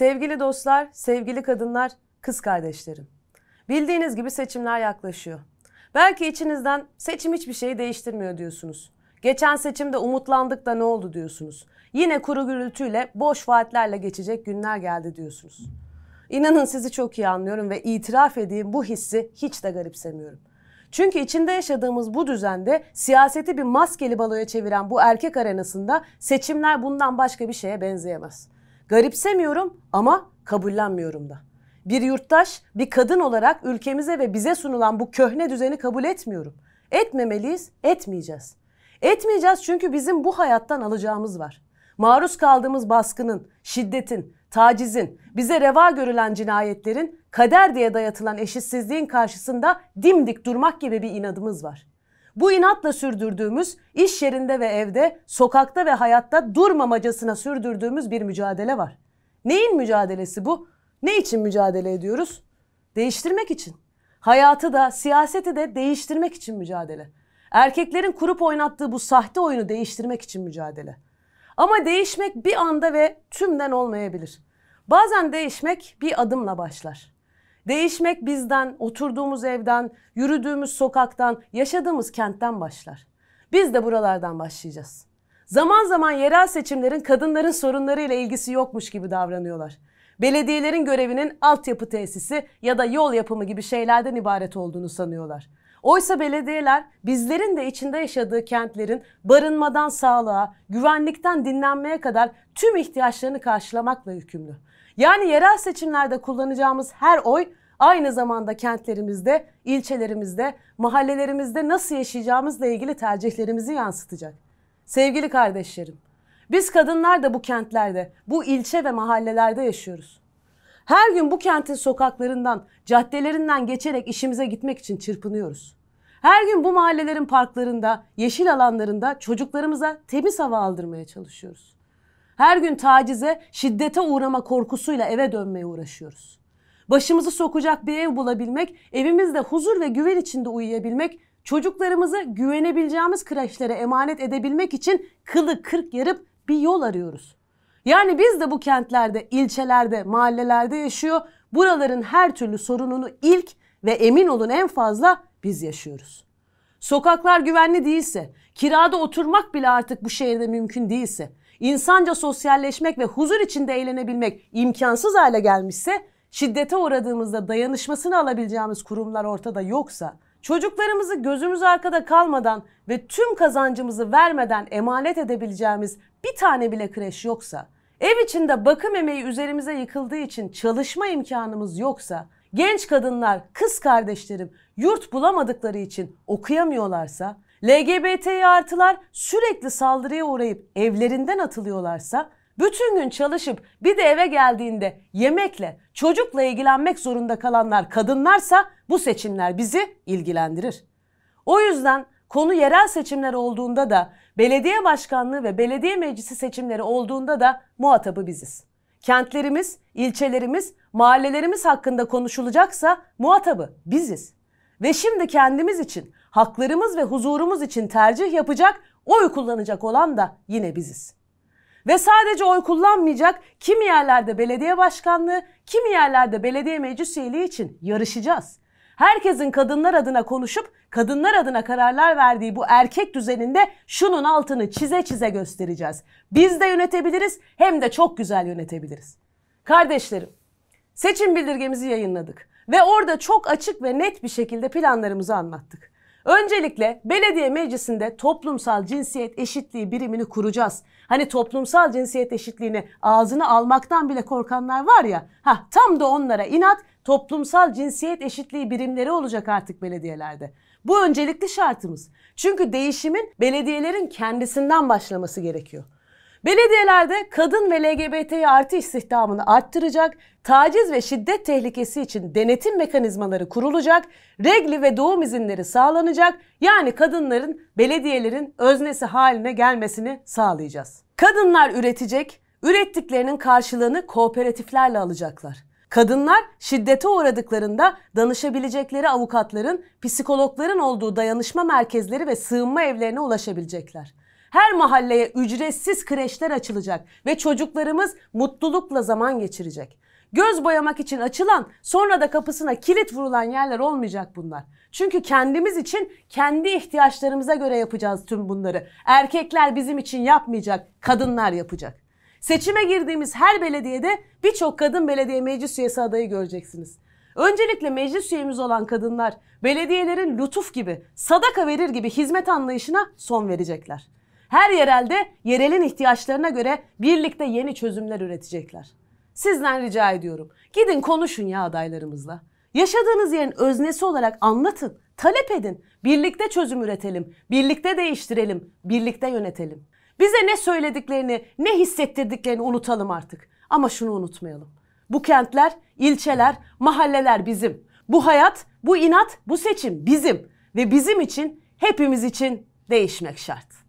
Sevgili dostlar, sevgili kadınlar, kız kardeşlerim. Bildiğiniz gibi seçimler yaklaşıyor. Belki içinizden seçim hiçbir şeyi değiştirmiyor diyorsunuz. Geçen seçimde umutlandık da ne oldu diyorsunuz. Yine kuru gürültüyle, boş vaatlerle geçecek günler geldi diyorsunuz. İnanın sizi çok iyi anlıyorum ve itiraf edeyim bu hissi hiç de garipsemiyorum. Çünkü içinde yaşadığımız bu düzende siyaseti bir maskeli baloya çeviren bu erkek arenasında seçimler bundan başka bir şeye benzeyemez. Garipsemiyorum ama kabullenmiyorum da. Bir yurttaş, bir kadın olarak ülkemize ve bize sunulan bu köhne düzeni kabul etmiyorum. Etmemeliyiz, etmeyeceğiz. Etmeyeceğiz çünkü bizim bu hayattan alacağımız var. Maruz kaldığımız baskının, şiddetin, tacizin, bize reva görülen cinayetlerin, kader diye dayatılan eşitsizliğin karşısında dimdik durmak gibi bir inadımız var. Bu inatla sürdürdüğümüz iş yerinde ve evde, sokakta ve hayatta durmamacasına sürdürdüğümüz bir mücadele var. Neyin mücadelesi bu? Ne için mücadele ediyoruz? Değiştirmek için. Hayatı da, siyaseti de değiştirmek için mücadele. Erkeklerin kurup oynattığı bu sahte oyunu değiştirmek için mücadele. Ama değişmek bir anda ve tümden olmayabilir. Bazen değişmek bir adımla başlar. Değişmek bizden, oturduğumuz evden, yürüdüğümüz sokaktan, yaşadığımız kentten başlar. Biz de buralardan başlayacağız. Zaman zaman yerel seçimlerin kadınların sorunlarıyla ilgisi yokmuş gibi davranıyorlar. Belediyelerin görevinin altyapı tesisi ya da yol yapımı gibi şeylerden ibaret olduğunu sanıyorlar. Oysa belediyeler bizlerin de içinde yaşadığı kentlerin barınmadan sağlığa, güvenlikten dinlenmeye kadar tüm ihtiyaçlarını karşılamakla yükümlü. Yani yerel seçimlerde kullanacağımız her oy aynı zamanda kentlerimizde, ilçelerimizde, mahallelerimizde nasıl yaşayacağımızla ilgili tercihlerimizi yansıtacak. Sevgili kardeşlerim, biz kadınlar da bu kentlerde, bu ilçe ve mahallelerde yaşıyoruz. Her gün bu kentin sokaklarından, caddelerinden geçerek işimize gitmek için çırpınıyoruz. Her gün bu mahallelerin parklarında, yeşil alanlarında çocuklarımıza temiz hava aldırmaya çalışıyoruz. Her gün tacize, şiddete uğrama korkusuyla eve dönmeye uğraşıyoruz. Başımızı sokacak bir ev bulabilmek, evimizde huzur ve güven içinde uyuyabilmek, çocuklarımızı güvenebileceğimiz kreşlere emanet edebilmek için kılı kırk yarıp bir yol arıyoruz. Yani biz de bu kentlerde, ilçelerde, mahallelerde yaşıyor, buraların her türlü sorununu ilk ve emin olun en fazla biz yaşıyoruz. Sokaklar güvenli değilse, kirada oturmak bile artık bu şehirde mümkün değilse, insanca sosyalleşmek ve huzur içinde eğlenebilmek imkansız hale gelmişse, şiddete uğradığımızda dayanışmasını alabileceğimiz kurumlar ortada yoksa, çocuklarımızı gözümüz arkada kalmadan ve tüm kazancımızı vermeden emanet edebileceğimiz bir tane bile kreş yoksa, ev içinde bakım emeği üzerimize yıkıldığı için çalışma imkanımız yoksa, genç kadınlar, kız kardeşlerim yurt bulamadıkları için okuyamıyorlarsa, LGBT artılar sürekli saldırıya uğrayıp evlerinden atılıyorlarsa bütün gün çalışıp bir de eve geldiğinde yemekle, çocukla ilgilenmek zorunda kalanlar kadınlarsa bu seçimler bizi ilgilendirir. O yüzden konu yerel seçimler olduğunda da, belediye başkanlığı ve belediye meclisi seçimleri olduğunda da muhatabı biziz. Kentlerimiz, ilçelerimiz, mahallelerimiz hakkında konuşulacaksa muhatabı biziz. Ve şimdi kendimiz için haklarımız ve huzurumuz için tercih yapacak, oy kullanacak olan da yine biziz. Ve sadece oy kullanmayacak, kimi yerlerde belediye başkanlığı, kimi yerlerde belediye meclis üyeliği için yarışacağız. Herkesin kadınlar adına konuşup kadınlar adına kararlar verdiği bu erkek düzeninde şunun altını çize çize göstereceğiz. Biz de yönetebiliriz hem de çok güzel yönetebiliriz. Kardeşlerim, seçim bildirgemizi yayınladık ve orada çok açık ve net bir şekilde planlarımızı anlattık. Öncelikle belediye meclisinde toplumsal cinsiyet eşitliği birimini kuracağız. Hani toplumsal cinsiyet eşitliğini ağzına almaktan bile korkanlar var ya. Ha tam da onlara inat toplumsal cinsiyet eşitliği birimleri olacak artık belediyelerde. Bu öncelikli şartımız. Çünkü değişimin belediyelerin kendisinden başlaması gerekiyor. Belediyelerde kadın ve LGBT'yi artı istihdamını arttıracak, taciz ve şiddet tehlikesi için denetim mekanizmaları kurulacak, regli ve doğum izinleri sağlanacak. Yani kadınların belediyelerin öznesi haline gelmesini sağlayacağız. Kadınlar üretecek, ürettiklerinin karşılığını kooperatiflerle alacaklar. Kadınlar şiddete uğradıklarında danışabilecekleri avukatların, psikologların olduğu dayanışma merkezleri ve sığınma evlerine ulaşabilecekler. Her mahalleye ücretsiz kreşler açılacak ve çocuklarımız mutlulukla zaman geçirecek. Göz boyamak için açılan sonra da kapısına kilit vurulan yerler olmayacak bunlar. Çünkü kendimiz için kendi ihtiyaçlarımıza göre yapacağız tüm bunları. Erkekler bizim için yapmayacak, kadınlar yapacak. Seçime girdiğimiz her belediyede birçok kadın belediye meclis üyesi adayı göreceksiniz. Öncelikle meclis üyemiz olan kadınlar belediyelerin lütuf gibi, sadaka verir gibi hizmet anlayışına son verecekler. Her yerelde yerelin ihtiyaçlarına göre birlikte yeni çözümler üretecekler. Sizden rica ediyorum. Gidin konuşun ya adaylarımızla. Yaşadığınız yerin öznesi olarak anlatın, talep edin. Birlikte çözüm üretelim, birlikte değiştirelim, birlikte yönetelim. Bize ne söylediklerini, ne hissettirdiklerini unutalım artık. Ama şunu unutmayalım. Bu kentler, ilçeler, mahalleler bizim. Bu hayat, bu inat, bu seçim bizim ve bizim için, hepimiz için değişmek şart.